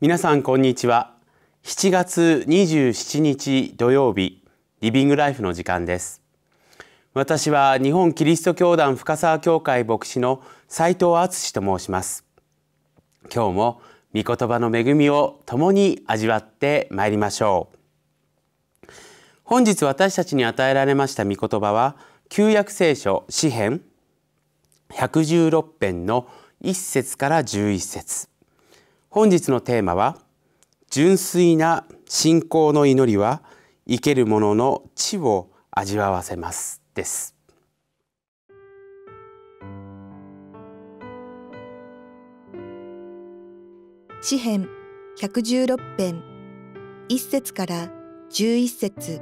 皆さんこんにちは7月27日土曜日リビングライフの時間です私は日本キリスト教団深沢教会牧師の斉藤敦と申します今日も御言葉の恵みを共に味わってまいりましょう本日私たちに与えられました御言葉は旧約聖書詩編116編の1節から11節本日のテーマは純粋な信仰の祈りは生けるもの地を味わわせますです詩編116編1節から11節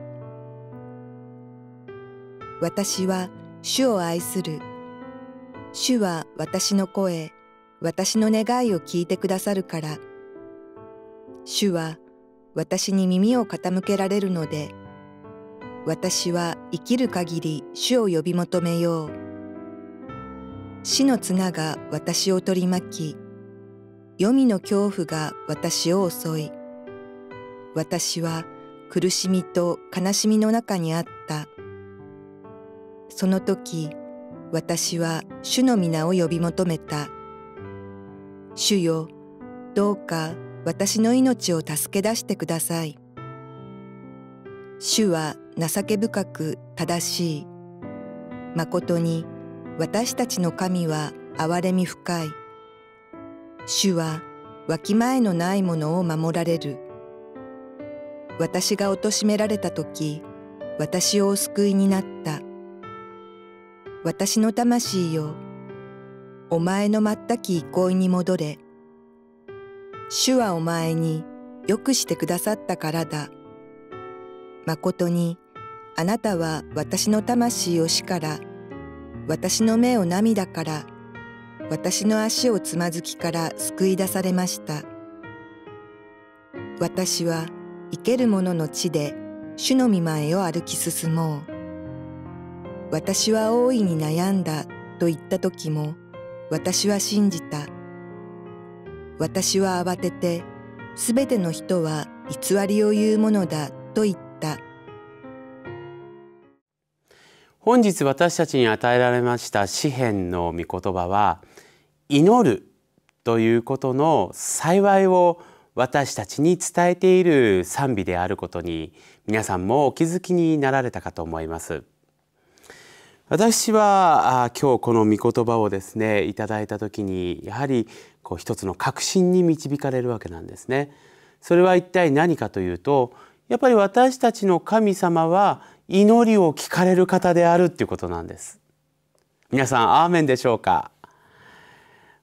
私は主を愛する主は私の声私の願いを聞いてくださるから主は私に耳を傾けられるので私は生きる限り主を呼び求めよう死の綱が私を取り巻き黄泉の恐怖が私を襲い私は苦しみと悲しみの中にあったその時私は主の皆を呼び求めた。主よ、どうか私の命を助け出してください。主は情け深く正しい。まことに私たちの神は憐れみ深い。主はわきまえのないものを守られる。私が貶められた時、私をお救いになった。私の魂よ、お前の全き憩いに戻れ。主はお前によくしてくださったからだ。まことにあなたは私の魂を死から、私の目を涙から、私の足をつまずきから救い出されました。私は生ける者の地で主の見前を歩き進もう。私は大いに悩んだと言った時も、私は信じた私は慌ててすべての人は偽りを言うものだと言った本日私たちに与えられました詩篇の御言葉は祈るということの幸いを私たちに伝えている賛美であることに皆さんもお気づきになられたかと思います。私は今日この御言葉をですねいただいた時にやはりこう一つの確信に導かれるわけなんですね。それは一体何かというとやっぱり私たちの神様は祈りを聞かれる方であるっていうことなんです。皆さんアーメンでしょうか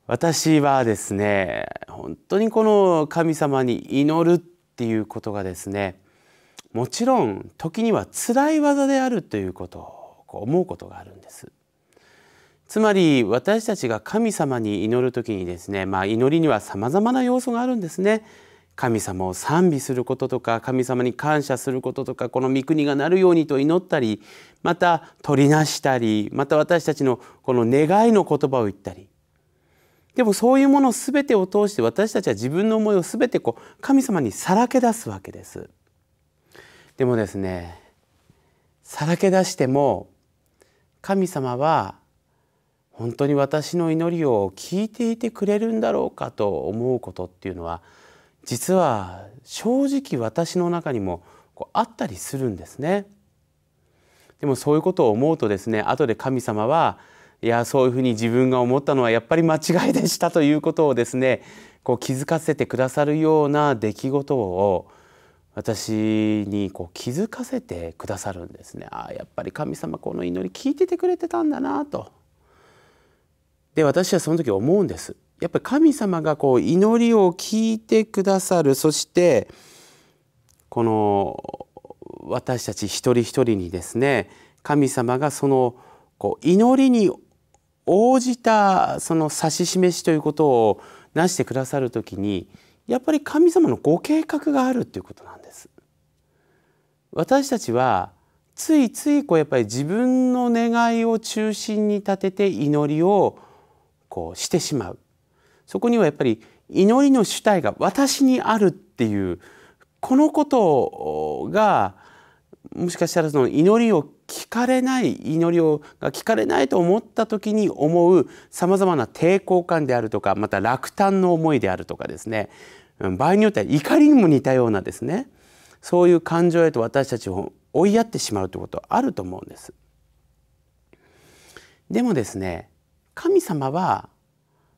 私はですね本当にこの神様に祈るっていうことがですねもちろん時には辛い技であるということこう思うことがあるんです。つまり私たちが神様に祈る時にですね、まあ、祈りには様々な要素があるんですね。神様を賛美することとか神様に感謝することとかこの御国がなるようにと祈ったりまた取りなしたりまた私たちのこの願いの言葉を言ったりでもそういうもの全てを通して私たちは自分の思いを全てこう神様にさらけ出すわけです。でもですねさらけ出しても神様は本当に私の祈りを聞いていてくれるんだろうかと思うことっていうのは実は正直私の中にもこうあったりするんですね。でもそういうことを思うとですね後で神様はいやそういうふうに自分が思ったのはやっぱり間違いでしたということをですねこう気づかせてくださるような出来事を私にこう気づかせてくださるんですねああやっぱり神様この祈り聞いててくれてたんだなとで私はその時思うんですやっぱり神様がこう祈りを聞いてくださるそしてこの私たち一人一人にですね神様がそのこう祈りに応じたその指し示しということをなしてくださる時にやっぱり神様のご計画があるということなんです。私たちはついついこうやっぱり自分の願いを中心に立てて祈りをこうしてしまうそこにはやっぱり祈りの主体が私にあるっていうこのことがもしかしたらその祈りを聞かれない祈りをが聞かれないと思った時に思うさまざまな抵抗感であるとかまた落胆の思いであるとかですね場合によっては怒りにも似たようなですねそういう感情へと私たちを追いやってしまうということはあると思うんです。でもですね神様は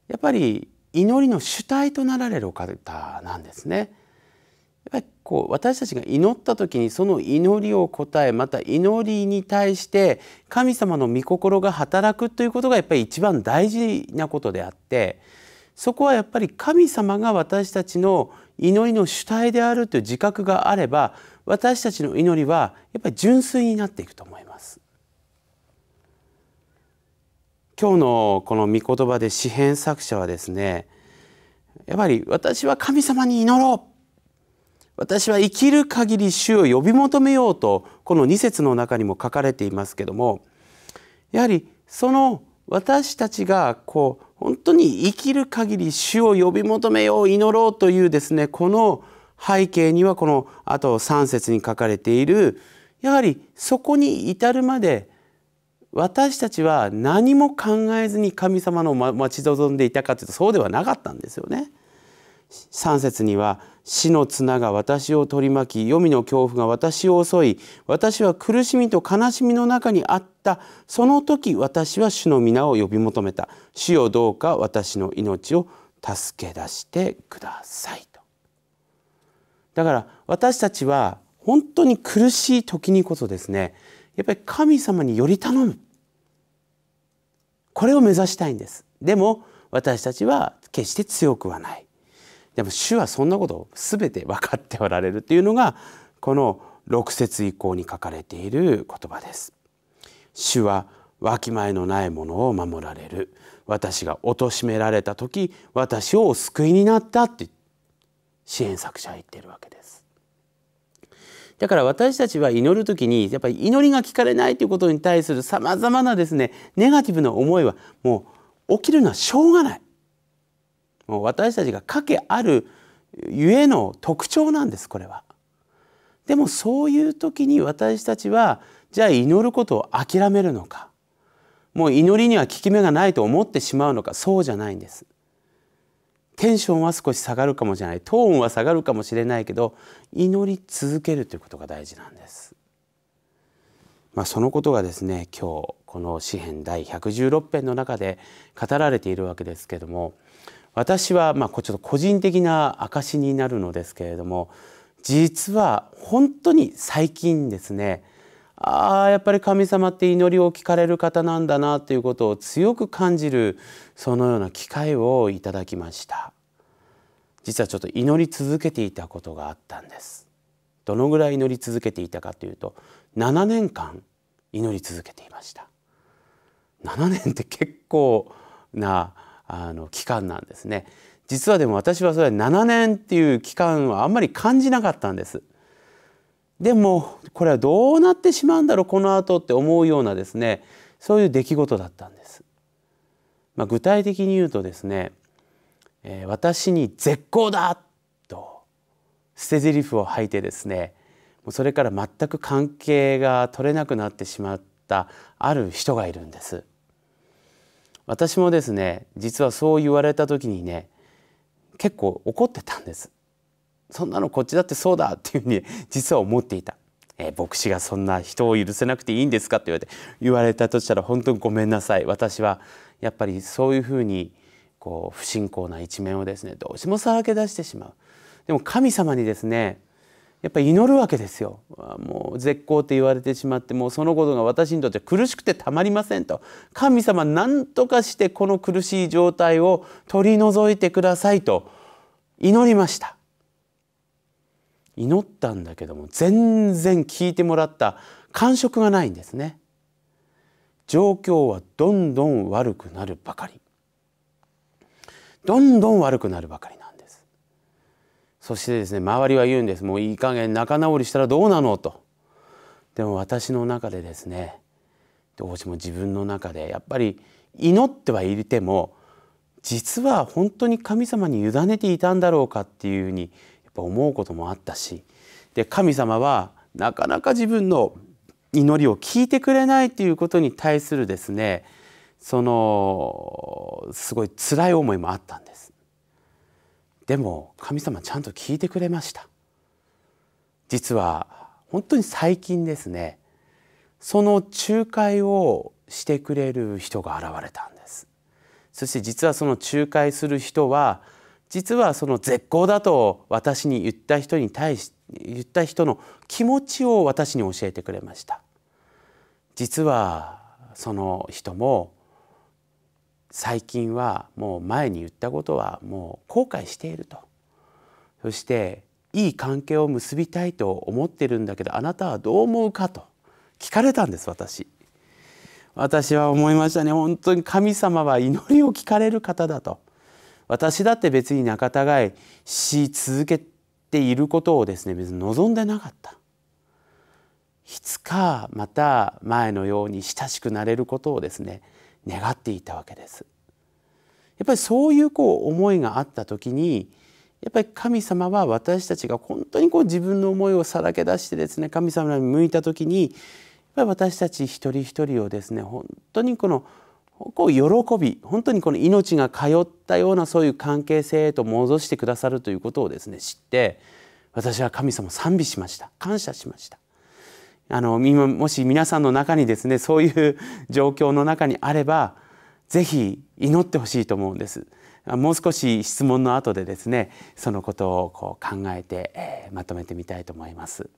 やっぱり祈りの主体となられるお方なんですね。やっぱりこう私たちが祈った時にその祈りを答えまた祈りに対して神様の御心が働くということがやっぱり一番大事なことであってそこはやっぱり神様が私たちの祈りの主体であるという自覚があれば私たちの祈りはやっぱり純粋になっていくと思います。今日のこの御言葉で詩編作者はですねやっぱり私は神様に祈ろう私は生きる限り主を呼び求めようとこの2節の中にも書かれていますけどもやはりその私たちがこう本当に生きる限り主を呼び求めよう祈ろうというですねこの背景にはこのあと3節に書かれているやはりそこに至るまで私たちは何も考えずに神様の待ち望んでいたかというとそうではなかったんですよね。3節には死の綱が私を取り巻き黄泉の恐怖が私を襲い私は苦しみと悲しみの中にあったその時私は主の皆を呼び求めた主よどうか私の命を助け出してくださいとだから私たちは本当に苦しい時にこそですねやっぱり神様により頼むこれを目指したいんですでも私たちは決して強くはないでも主はそんなこと全て分かっておられるというのがこの6節以降に書かれている言葉です。主はわきまえのないものを守られる。私が貶められた時私をお救いになったって支援作者は言っているわけです。だから私たちは祈る時にやっぱり祈りが聞かれないということに対するさまざまなですねネガティブな思いはもう起きるのはしょうがない。もう私たちが賭けあるゆえの特徴なんですこれは。でもそういう時に私たちはじゃあ祈ることを諦めるのかもう祈りには効き目がないと思ってしまうのかそうじゃないんです。テンションは少し下がるかもしれないトーンは下がるかもしれないけど祈り続けるということが大事なんです。まあ、そのことがですね今日この詩篇第116編の中で語られているわけですけども私はまあちょっと個人的な証になるのですけれども実は本当に最近ですねああやっぱり神様って祈りを聞かれる方なんだなということを強く感じるそのような機会をいただきました実はちょっと祈り続けていたことがあったんですどのぐらい祈り続けていたかというと7年間祈り続けていました7年って結構なあの期間なんですね。実はでも私はそれは7年っていう期間はあんまり感じなかったんです。でもこれはどうなってしまうんだろうこの後って思うようなですねそういう出来事だったんです。まあ、具体的に言うとですね、えー、私に絶好だと捨て台詞を吐いてですねそれから全く関係が取れなくなってしまったある人がいるんです。私もですね実はそう言われた時にね結構怒ってたんですそんなのこっちだってそうだっていうふうに実は思っていた、えー、牧師がそんな人を許せなくていいんですかって言われて言われたとしたら本当にごめんなさい私はやっぱりそういうふうにこう不信仰な一面をですねどうしてもさらけ出してしまうでも神様にですねやっぱり祈るわけですよもう絶好って言われてしまってもうそのことが私にとって苦しくてたまりませんと神様何とかしてこの苦しい状態を取り除いてくださいと祈りました祈ったんだけども全然聞いてもらった感触がないんですね状況はどんどん悪くなるばかりどんどん悪くなるばかりそしてですね周りは言うんですもういい加減仲直りしたらどうなのとでも私の中でですねどうしても自分の中でやっぱり祈ってはいても実は本当に神様に委ねていたんだろうかっていうふうにやっぱ思うこともあったしで神様はなかなか自分の祈りを聞いてくれないということに対するですねそのすごい辛い思いもあったんです。でも神様ちゃんと聞いてくれました実は本当に最近ですねその仲介をしてくれる人が現れたんですそして実はその仲介する人は実はその絶好だと私に言った人に対し言った人の気持ちを私に教えてくれました実はその人も最近はもう前に言ったことはもう後悔しているとそしていい関係を結びたいと思ってるんだけどあなたはどう思うかと聞かれたんです私私は思いましたね本当に神様は祈りを聞かれる方だと私だって別に仲違いし続けていることをですね別に望んでなかったいつかまた前のように親しくなれることをですね願っていたわけです。やっぱりそういうこう思いがあった時にやっぱり神様は私たちが本当にこう自分の思いをさらけ出してですね神様に向いた時にやっぱり私たち一人一人をですね本当にこのこう喜び本当にこの命が通ったようなそういう関係性へと戻してくださるということをですね知って私は神様を賛美しました感謝しました。あのもし皆さんの中にですねそういう 状況の中にあればぜひ祈ってほしいと思うんですもう少し質問の後でですねそのことをこう考えて、えー、まとめてみたいと思います。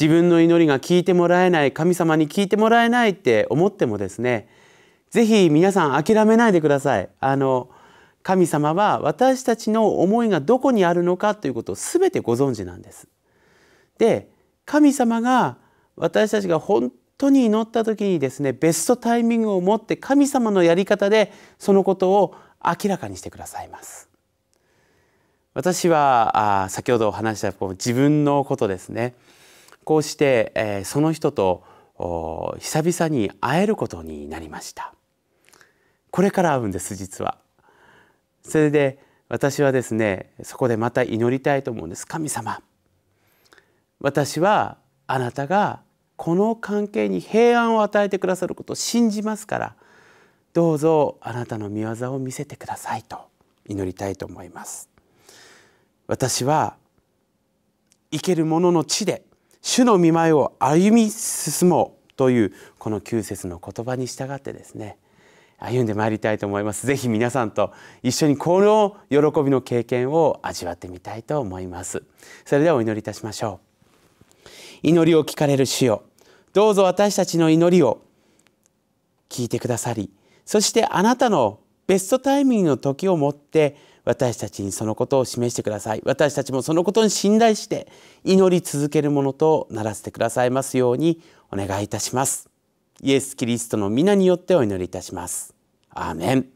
自分の祈りが聞いてもらえない神様に聞いてもらえないって思ってもですね是非皆さん諦めないでください。あの神様は私たちの思いがどこにあるのかということを全てご存知なんです。で神様が私たちが本当に祈った時にですねベストタイミングを持って神様のやり方でそのことを明らかにしてくださいます。私はあ先ほどお話したこう自分のことですね。こうして、えー、その人と久々に会えることになりましたこれから会うんです実はそれで私はですねそこでまた祈りたいと思うんです神様私はあなたがこの関係に平安を与えてくださることを信じますからどうぞあなたの御業を見せてくださいと祈りたいと思います私は生けるものの地で主の御前を歩み進もうというこの9節の言葉に従ってですね歩んでまいりたいと思いますぜひ皆さんと一緒にこの喜びの経験を味わってみたいと思いますそれではお祈りいたしましょう祈りを聞かれる主よどうぞ私たちの祈りを聞いてくださりそしてあなたのベストタイミングの時をもって私たちにそのことを示してください私たちもそのことに信頼して祈り続けるものとならせてくださいますようにお願いいたしますイエス・キリストの皆によってお祈りいたしますアーメン